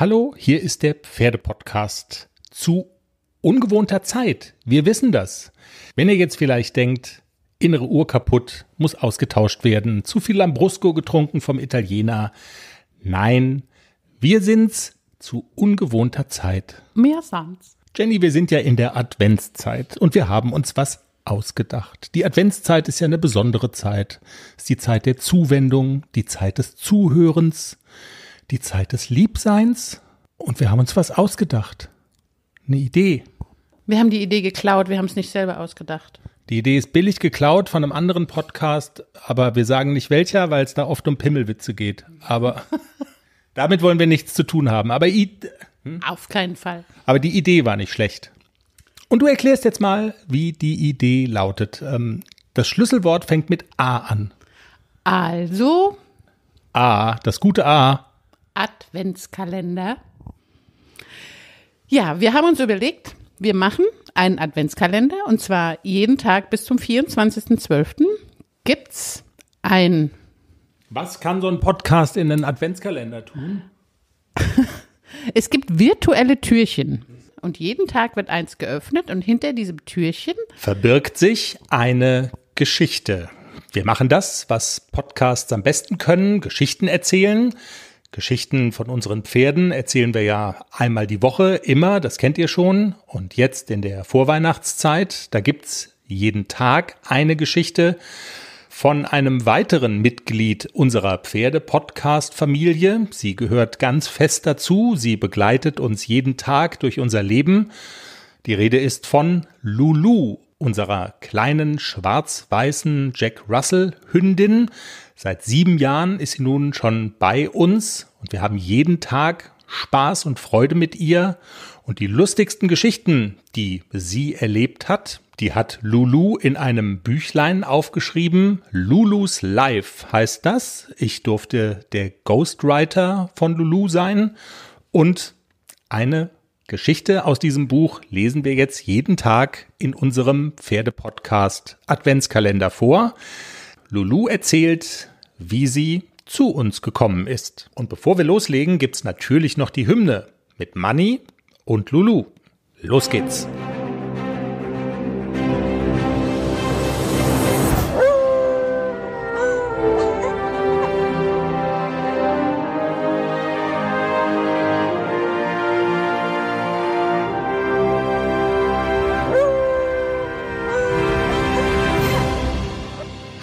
Hallo, hier ist der Pferdepodcast zu ungewohnter Zeit. Wir wissen das. Wenn ihr jetzt vielleicht denkt, innere Uhr kaputt, muss ausgetauscht werden, zu viel Lambrusco getrunken vom Italiener. Nein, wir sind's zu ungewohnter Zeit. Mehr Sans. Jenny, wir sind ja in der Adventszeit und wir haben uns was ausgedacht. Die Adventszeit ist ja eine besondere Zeit. Es ist die Zeit der Zuwendung, die Zeit des Zuhörens die Zeit des Liebseins und wir haben uns was ausgedacht. Eine Idee. Wir haben die Idee geklaut, wir haben es nicht selber ausgedacht. Die Idee ist billig geklaut von einem anderen Podcast, aber wir sagen nicht welcher, weil es da oft um Pimmelwitze geht. Aber damit wollen wir nichts zu tun haben. Aber hm? auf keinen Fall. Aber die Idee war nicht schlecht. Und du erklärst jetzt mal, wie die Idee lautet. Ähm, das Schlüsselwort fängt mit A an. Also. A, das gute A. Adventskalender. Ja, wir haben uns überlegt, wir machen einen Adventskalender und zwar jeden Tag bis zum 24.12. gibt es ein. Was kann so ein Podcast in den Adventskalender tun? es gibt virtuelle Türchen. Und jeden Tag wird eins geöffnet und hinter diesem Türchen verbirgt sich eine Geschichte. Wir machen das, was Podcasts am besten können, Geschichten erzählen. Geschichten von unseren Pferden erzählen wir ja einmal die Woche, immer, das kennt ihr schon. Und jetzt in der Vorweihnachtszeit, da gibt es jeden Tag eine Geschichte von einem weiteren Mitglied unserer Pferde-Podcast-Familie. Sie gehört ganz fest dazu. Sie begleitet uns jeden Tag durch unser Leben. Die Rede ist von Lulu unserer kleinen schwarz-weißen Jack Russell-Hündin. Seit sieben Jahren ist sie nun schon bei uns und wir haben jeden Tag Spaß und Freude mit ihr. Und die lustigsten Geschichten, die sie erlebt hat, die hat Lulu in einem Büchlein aufgeschrieben. Lulus Life heißt das. Ich durfte der Ghostwriter von Lulu sein. Und eine Geschichte aus diesem Buch lesen wir jetzt jeden Tag in unserem Pferdepodcast Adventskalender vor. Lulu erzählt, wie sie zu uns gekommen ist. Und bevor wir loslegen, gibt es natürlich noch die Hymne mit Manny und Lulu. Los geht's!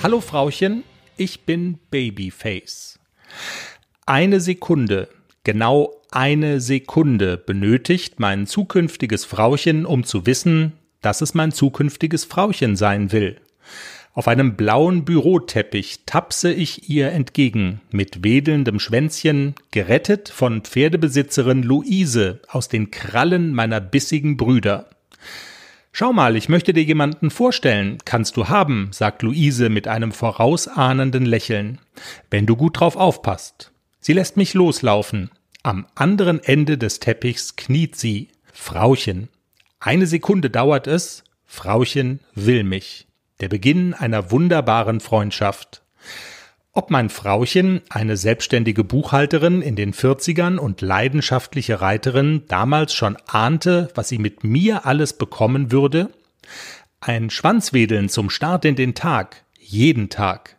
Hallo Frauchen, ich bin Babyface. Eine Sekunde, genau eine Sekunde benötigt mein zukünftiges Frauchen, um zu wissen, dass es mein zukünftiges Frauchen sein will. Auf einem blauen Büroteppich tapse ich ihr entgegen, mit wedelndem Schwänzchen, gerettet von Pferdebesitzerin Luise aus den Krallen meiner bissigen Brüder. Schau mal, ich möchte dir jemanden vorstellen, kannst du haben, sagt Luise mit einem vorausahnenden Lächeln, wenn du gut drauf aufpasst. Sie lässt mich loslaufen. Am anderen Ende des Teppichs kniet sie. Frauchen. Eine Sekunde dauert es, Frauchen will mich. Der Beginn einer wunderbaren Freundschaft. Ob mein Frauchen, eine selbstständige Buchhalterin in den 40ern und leidenschaftliche Reiterin, damals schon ahnte, was sie mit mir alles bekommen würde? Ein Schwanzwedeln zum Start in den Tag, jeden Tag.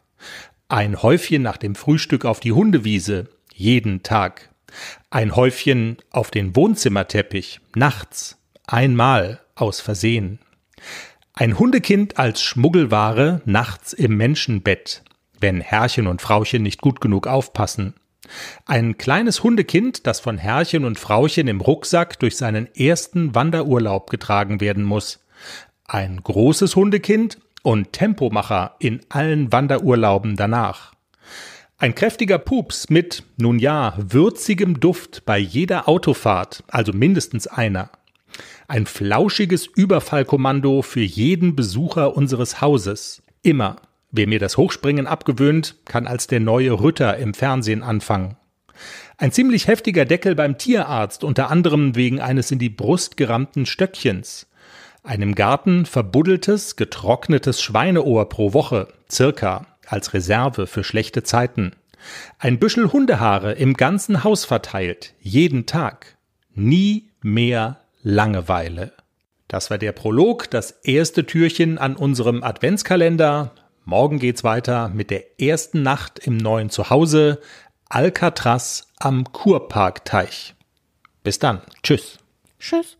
Ein Häufchen nach dem Frühstück auf die Hundewiese, jeden Tag. Ein Häufchen auf den Wohnzimmerteppich, nachts, einmal, aus Versehen. Ein Hundekind als Schmuggelware nachts im Menschenbett wenn Herrchen und Frauchen nicht gut genug aufpassen. Ein kleines Hundekind, das von Herrchen und Frauchen im Rucksack durch seinen ersten Wanderurlaub getragen werden muss. Ein großes Hundekind und Tempomacher in allen Wanderurlauben danach. Ein kräftiger Pups mit, nun ja, würzigem Duft bei jeder Autofahrt, also mindestens einer. Ein flauschiges Überfallkommando für jeden Besucher unseres Hauses. Immer. Wer mir das Hochspringen abgewöhnt, kann als der neue Ritter im Fernsehen anfangen. Ein ziemlich heftiger Deckel beim Tierarzt, unter anderem wegen eines in die Brust gerammten Stöckchens. Einem Garten verbuddeltes, getrocknetes Schweineohr pro Woche, circa, als Reserve für schlechte Zeiten. Ein Büschel Hundehaare im ganzen Haus verteilt, jeden Tag. Nie mehr Langeweile. Das war der Prolog, das erste Türchen an unserem Adventskalender. Morgen geht's weiter mit der ersten Nacht im neuen Zuhause Alcatraz am Kurparkteich. Bis dann. Tschüss. Tschüss.